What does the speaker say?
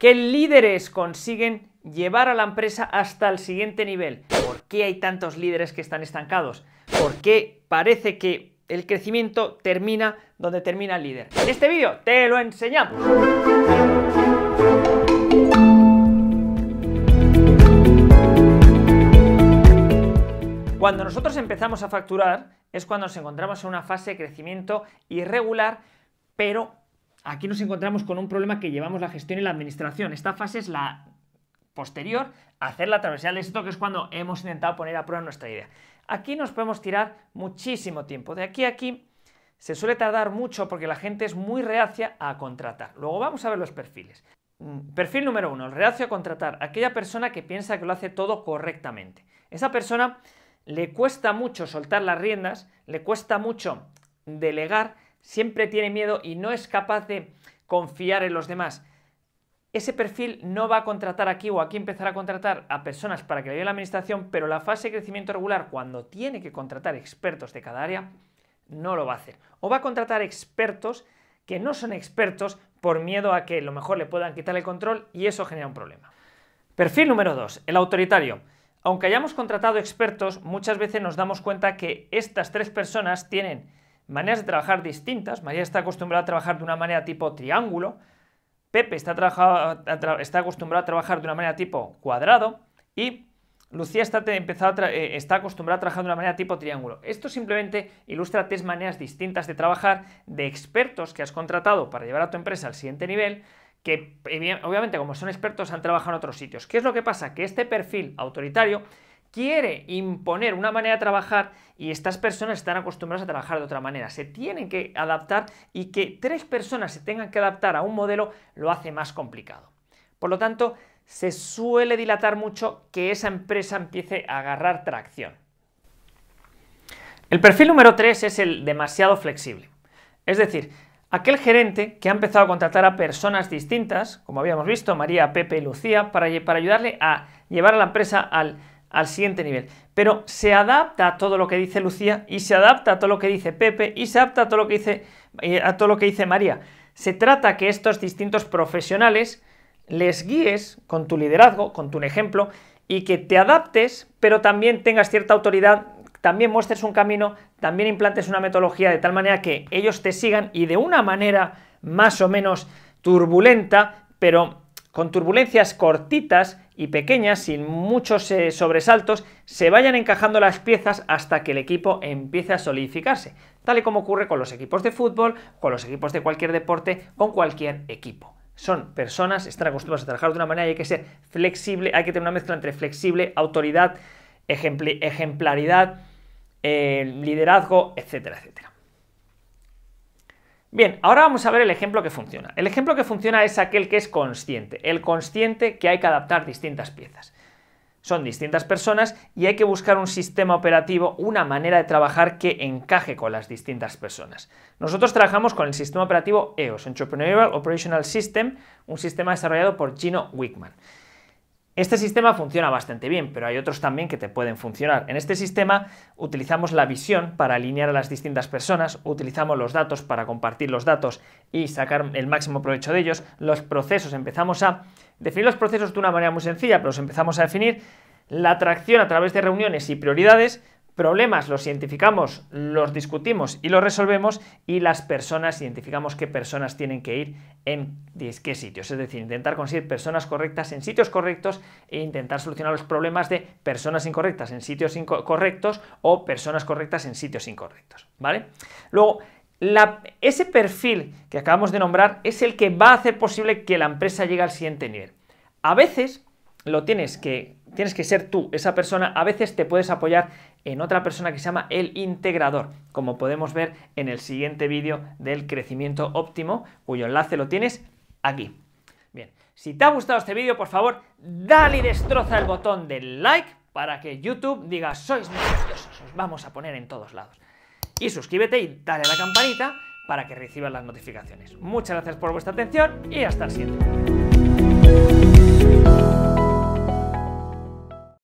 ¿Qué líderes consiguen llevar a la empresa hasta el siguiente nivel? ¿Por qué hay tantos líderes que están estancados? ¿Por qué parece que el crecimiento termina donde termina el líder? En este vídeo te lo enseñamos. Cuando nosotros empezamos a facturar es cuando nos encontramos en una fase de crecimiento irregular, pero aquí nos encontramos con un problema que llevamos la gestión y la administración. Esta fase es la posterior a hacer la travesía del éxito, que es cuando hemos intentado poner a prueba nuestra idea. Aquí nos podemos tirar muchísimo tiempo. De aquí a aquí se suele tardar mucho porque la gente es muy reacia a contratar. Luego vamos a ver los perfiles. Mm, perfil número uno, el reacio a contratar. Aquella persona que piensa que lo hace todo correctamente. Esa persona le cuesta mucho soltar las riendas, le cuesta mucho delegar siempre tiene miedo y no es capaz de confiar en los demás. Ese perfil no va a contratar aquí o aquí empezará a contratar a personas para que le ayuden la administración, pero la fase de crecimiento regular, cuando tiene que contratar expertos de cada área, no lo va a hacer. O va a contratar expertos que no son expertos por miedo a que a lo mejor le puedan quitar el control y eso genera un problema. Perfil número 2, el autoritario. Aunque hayamos contratado expertos, muchas veces nos damos cuenta que estas tres personas tienen maneras de trabajar distintas. María está acostumbrada a trabajar de una manera tipo triángulo. Pepe está, acostumbrado a trabajar de una manera tipo cuadrado. Y Lucía está, eh, está acostumbrada a trabajar de una manera tipo triángulo. Esto simplemente ilustra tres maneras distintas de trabajar de expertos que has contratado para llevar a tu empresa al siguiente nivel que eh, obviamente como son expertos han trabajado en otros sitios. ¿Qué es lo que pasa? Que este perfil autoritario quiere imponer una manera de trabajar y estas personas están acostumbradas a trabajar de otra manera. Se tienen que adaptar y que tres personas se tengan que adaptar a un modelo lo hace más complicado. Por lo tanto, se suele dilatar mucho que esa empresa empiece a agarrar tracción. El perfil número 3 es el demasiado flexible. Es decir, aquel gerente que ha empezado a contratar a personas distintas, como habíamos visto, María, Pepe y Lucía, para, para ayudarle a llevar a la empresa al al siguiente nivel. Pero se adapta a todo lo que dice Lucía y se adapta a todo lo que dice Pepe y se adapta a todo lo que dice, eh, a todo lo que dice María. Se trata que estos distintos profesionales les guíes con tu liderazgo, con tu ejemplo y que te adaptes, pero también tengas cierta autoridad, también muestres un camino, también implantes una metodología de tal manera que ellos te sigan y de una manera más o menos turbulenta, pero con turbulencias cortitas y pequeñas, sin muchos eh, sobresaltos, se vayan encajando las piezas hasta que el equipo empiece a solidificarse, tal y como ocurre con los equipos de fútbol, con los equipos de cualquier deporte, con cualquier equipo. Son personas, están acostumbradas a trabajar de una manera y hay que ser flexible, hay que tener una mezcla entre flexible, autoridad, ejemplaridad, eh, liderazgo, etcétera, etcétera. Bien, ahora vamos a ver el ejemplo que funciona. El ejemplo que funciona es aquel que es consciente, el consciente que hay que adaptar distintas piezas. Son distintas personas y hay que buscar un sistema operativo, una manera de trabajar que encaje con las distintas personas. Nosotros trabajamos con el sistema operativo EOS, Entrepreneurial Operational System, un sistema desarrollado por Gino Wickman. Este sistema funciona bastante bien, pero hay otros también que te pueden funcionar. En este sistema utilizamos la visión para alinear a las distintas personas, utilizamos los datos para compartir los datos y sacar el máximo provecho de ellos, los procesos, empezamos a definir los procesos de una manera muy sencilla, pero los empezamos a definir, la atracción a través de reuniones y prioridades, problemas los identificamos, los discutimos y los resolvemos y las personas identificamos qué personas tienen que ir en qué sitios. Es decir, intentar conseguir personas correctas en sitios correctos e intentar solucionar los problemas de personas incorrectas en sitios correctos o personas correctas en sitios incorrectos. ¿Vale? Luego, ese perfil que acabamos de nombrar es el que va a hacer posible que la empresa llegue al siguiente nivel. A veces lo tienes que, tienes que ser tú, esa persona, a veces te puedes apoyar en otra persona que se llama el integrador, como podemos ver en el siguiente vídeo del crecimiento óptimo, cuyo enlace lo tienes aquí. Bien, si te ha gustado este vídeo, por favor, dale y destroza el botón de like para que YouTube diga sois maravillosos, os vamos a poner en todos lados. Y suscríbete y dale a la campanita para que recibas las notificaciones. Muchas gracias por vuestra atención y hasta el siguiente.